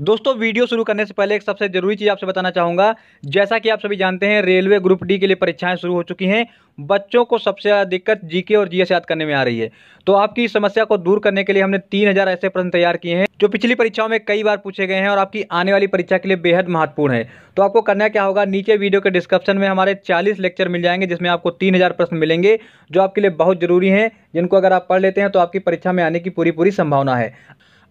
दोस्तों वीडियो शुरू करने से पहले एक सबसे ज़रूरी चीज़ आपसे बताना चाहूँगा जैसा कि आप सभी जानते हैं रेलवे ग्रुप डी के लिए परीक्षाएं शुरू हो चुकी हैं बच्चों को सबसे ज़्यादा दिक्कत जीके और जीएस याद करने में आ रही है तो आपकी इस समस्या को दूर करने के लिए हमने तीन हज़ार ऐसे प्रश्न तैयार किए हैं जो पिछली परीक्षाओं में कई बार पूछे गए हैं और आपकी आने वाली परीक्षा के लिए बेहद महत्वपूर्ण है तो आपको करना क्या होगा नीचे वीडियो के डिस्क्रिप्शन में हमारे चालीस लेक्चर मिल जाएंगे जिसमें आपको तीन प्रश्न मिलेंगे जो आपके लिए बहुत ज़रूरी हैं जिनको अगर आप पढ़ लेते हैं तो आपकी परीक्षा में आने की पूरी पूरी संभावना है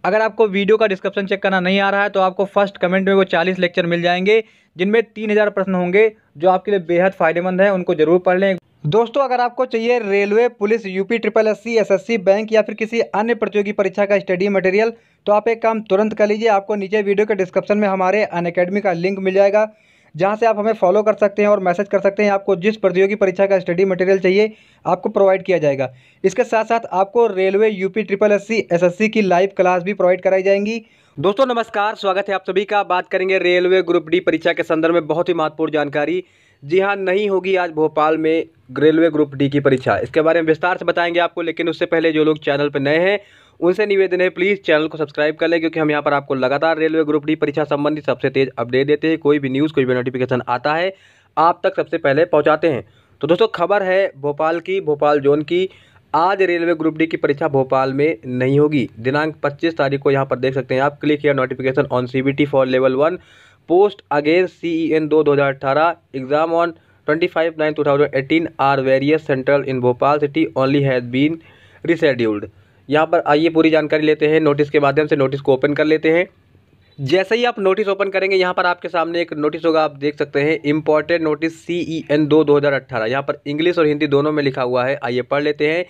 अगर आपको वीडियो का डिस्क्रिप्शन चेक करना नहीं आ रहा है तो आपको फर्स्ट कमेंट में वो चालीस लेक्चर मिल जाएंगे जिनमें तीन हज़ार प्रश्न होंगे जो आपके लिए बेहद फ़ायदेमंद है उनको जरूर पढ़ लें दोस्तों अगर आपको चाहिए railway police UP triple S C S S C bank या फिर किसी अन्य प्रतियोगी परीक्षा का स्टडी मटेरियल तो आप एक काम तुरंत कर लीजिए आपको नीचे वीडियो के डिस्क्रिप्शन में हमारे अन का लिंक मिल जाएगा जहाँ से आप हमें फॉलो कर सकते हैं और मैसेज कर सकते हैं आपको जिस प्रतियोगी परीक्षा का स्टडी मटेरियल चाहिए आपको प्रोवाइड किया जाएगा इसके साथ साथ आपको railway UP triple S C S S C की लाइव क्लास भी प्रोवाइड कराई जाएंगी दोस्तों नमस्कार स्वागत है आप सभी का बात करेंगे रेलवे ग्रुप डी परीक्षा के संदर्भ में बहुत ही महत्वपूर्ण जानकारी जी हाँ नहीं होगी आज भोपाल में रेलवे ग्रुप डी की परीक्षा इसके बारे में विस्तार से बताएंगे आपको लेकिन उससे पहले जो लोग चैनल पर नए हैं उनसे निवेदन है प्लीज़ चैनल को सब्सक्राइब कर लें क्योंकि हम यहाँ पर आपको लगातार रेलवे ग्रुप डी परीक्षा संबंधी सबसे तेज़ अपडेट देते हैं कोई भी न्यूज़ कोई भी नोटिफिकेशन आता है आप तक सबसे पहले पहुँचाते हैं तो दोस्तों खबर है भोपाल की भोपाल जोन की आज रेलवे ग्रुप डी की परीक्षा भोपाल में नहीं होगी दिनांक 25 तारीख को यहाँ पर देख सकते हैं आप क्लिक किया notification on CBT for level one post against C E N दो दो हज़ार अठारह exam on twenty five nine two thousand eighteen are various central in Bhopal city only has been rescheduled यहाँ पर आइए पूरी जानकारी लेते हैं नोटिस के माध्यम से नोटिस को ओपन कर लेते हैं जैसे ही आप नोटिस ओपन करेंगे यहाँ पर आपके सामने एक नोटिस होगा आप देख सकते हैं imported notice C E N दो दो हज़ार अट्ठारह यहाँ पर इंग्लिश और हिंदी दोनों में लिखा हुआ है आइए पढ़ लेते हैं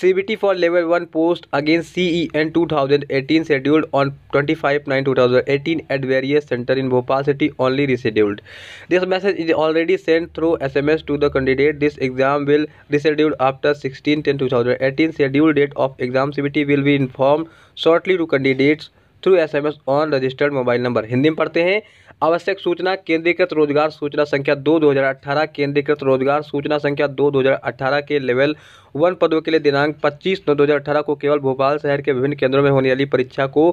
C B T for level one post against C E N two thousand eighteen scheduled on twenty five nine two thousand eighteen at various centre in Bhopal city only rescheduled this message is already send through S M S to the candidate this exam will rescheduled after sixteen ten two thousand eighteen schedule date of exam C B T will be inform shortly to candidates through SMS on registered mobile number Hindi में पढ़ते हैं आवश्यक सूचना केंद्रीकृत रोजगार सूचना संख्या दो दो हज़ार अट्ठारह केंद्रीकृत रोजगार सूचना संख्या दो दो हज़ार अट्ठारह के लेवल वन पदों के लिए दिनांक पच्चीस नौ दो हज़ार अट्ठारह को केवल भोपाल शहर के विभिन्न केंद्रों में होने वाली परीक्षा को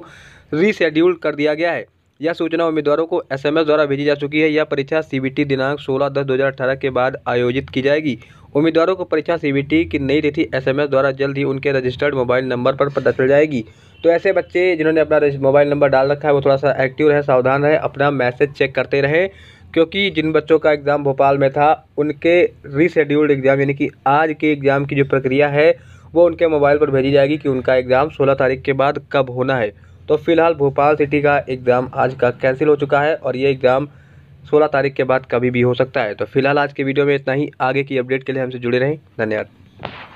रीशेड्यूल कर दिया गया है यह सूचना उम्मीदवारों को एसएमएस द्वारा भेजी जा चुकी है यह परीक्षा सीबीटी दिनांक 16 दस 2018 के बाद आयोजित की जाएगी उम्मीदवारों को परीक्षा सीबीटी की नई तिथि एसएमएस द्वारा जल्द ही उनके रजिस्टर्ड मोबाइल नंबर पर पता चल जाएगी तो ऐसे बच्चे जिन्होंने अपना मोबाइल नंबर डाल रखा है वो थोड़ा सा एक्टिव रहे सावधान रहे अपना मैसेज चेक करते रहें क्योंकि जिन बच्चों का एग्ज़ाम भोपाल में था उनके रीशेड्यूल्ड एग्ज़ाम यानी कि आज के एग्ज़ाम की जो प्रक्रिया है वो उनके मोबाइल पर भेजी जाएगी कि उनका एग्ज़ाम 16 तारीख के बाद कब होना है तो फिलहाल भोपाल सिटी का एग्ज़ाम आज का कैंसिल हो चुका है और ये एग्ज़ाम सोलह तारीख के बाद कभी भी हो सकता है तो फिलहाल आज के वीडियो में इतना ही आगे की अपडेट के लिए हमसे जुड़े रहें धन्यवाद